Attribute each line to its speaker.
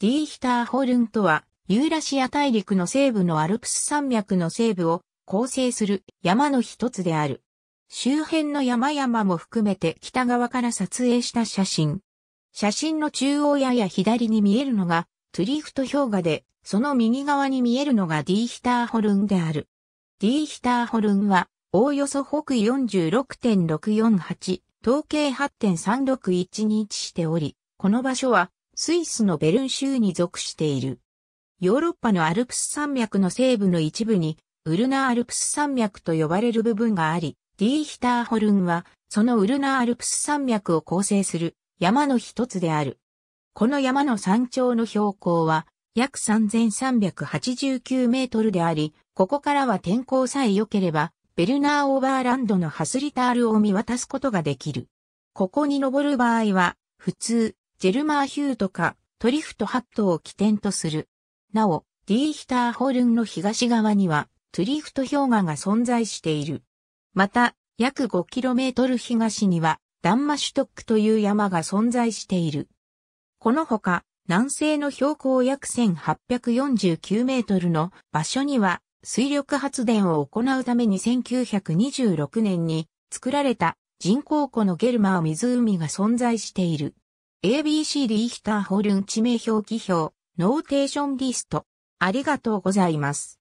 Speaker 1: ディーヒターホルンとは、ユーラシア大陸の西部のアルプス山脈の西部を構成する山の一つである。周辺の山々も含めて北側から撮影した写真。写真の中央やや左に見えるのがトゥリフト氷河で、その右側に見えるのがディーヒターホルンである。ディーヒターホルンは、おおよそ北46.648、統計8.3612しており、この場所はスイスのベルン州に属している。ヨーロッパのアルプス山脈の西部の一部に、ウルナーアルプス山脈と呼ばれる部分があり、ディーヒターホルンは、そのウルナーアルプス山脈を構成する山の一つである。この山の山頂の標高は、約3389メートルであり、ここからは天候さえ良ければ、ベルナーオーバーランドのハスリタールを見渡すことができる。ここに登る場合は、普通、ジェルマーヒューとか、トリフトハットを起点とする。なお、ディーヒターホルンの東側には、トゥリフト氷河が存在している。また、約 5km 東には、ダンマシュトックという山が存在している。このほか、南西の標高約1849メートルの場所には、水力発電を行うために1926年に作られた人工湖のゲルマー湖が存在している。ABC リーヒターホルン地名表記表、ノーテーションリスト。ありがとうございます。